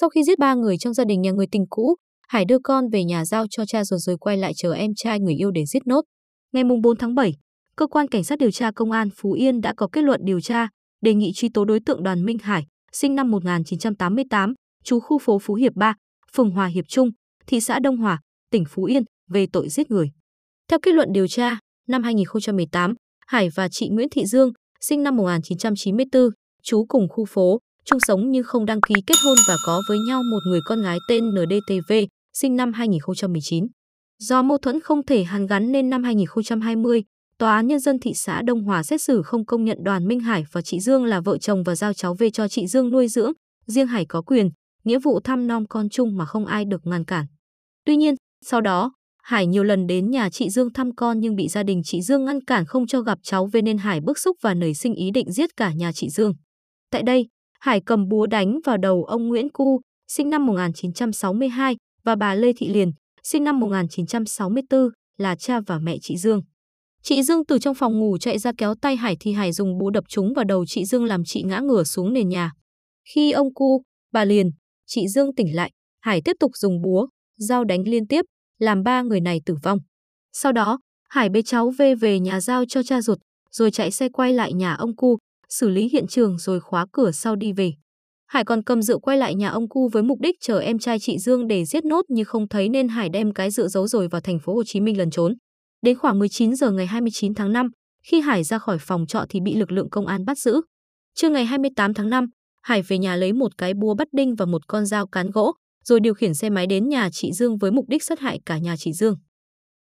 Sau khi giết ba người trong gia đình nhà người tình cũ, Hải đưa con về nhà giao cho cha rồi rồi quay lại chờ em trai người yêu để giết nốt. Ngày 4 tháng 7, cơ quan cảnh sát điều tra công an Phú Yên đã có kết luận điều tra, đề nghị truy tố đối tượng Đoàn Minh Hải, sinh năm 1988, trú khu phố Phú Hiệp 3, phường Hòa Hiệp Trung, thị xã Đông Hòa, tỉnh Phú Yên về tội giết người. Theo kết luận điều tra, năm 2018, Hải và chị Nguyễn Thị Dương, sinh năm 1994, trú cùng khu phố, chung sống nhưng không đăng ký kết hôn và có với nhau một người con gái tên NDTV, sinh năm 2019. Do mâu thuẫn không thể hàn gắn nên năm 2020, Tòa án Nhân dân thị xã Đông Hòa xét xử không công nhận Đoàn Minh Hải và chị Dương là vợ chồng và giao cháu về cho chị Dương nuôi dưỡng. Riêng Hải có quyền, nghĩa vụ thăm nom con chung mà không ai được ngăn cản. Tuy nhiên, sau đó, Hải nhiều lần đến nhà chị Dương thăm con nhưng bị gia đình chị Dương ngăn cản không cho gặp cháu về nên Hải bức xúc và nảy sinh ý định giết cả nhà chị Dương. Tại đây, Hải cầm búa đánh vào đầu ông Nguyễn Cu, sinh năm 1962, và bà Lê Thị Liền, sinh năm 1964, là cha và mẹ chị Dương. Chị Dương từ trong phòng ngủ chạy ra kéo tay Hải thì Hải dùng búa đập trúng vào đầu chị Dương làm chị ngã ngửa xuống nền nhà. Khi ông Cu, bà Liền, chị Dương tỉnh lại, Hải tiếp tục dùng búa, dao đánh liên tiếp, làm ba người này tử vong. Sau đó, Hải bế cháu về về nhà giao cho cha ruột, rồi chạy xe quay lại nhà ông Cu, xử lý hiện trường rồi khóa cửa sau đi về. Hải còn cầm rượu quay lại nhà ông cu với mục đích chờ em trai chị Dương để giết nốt như không thấy nên Hải đem cái rượu giấu rồi vào thành phố Hồ Chí Minh lần trốn. Đến khoảng 19 giờ ngày 29 tháng 5, khi Hải ra khỏi phòng trọ thì bị lực lượng công an bắt giữ. Trưa ngày 28 tháng 5, Hải về nhà lấy một cái búa bắt đinh và một con dao cán gỗ, rồi điều khiển xe máy đến nhà chị Dương với mục đích sát hại cả nhà chị Dương.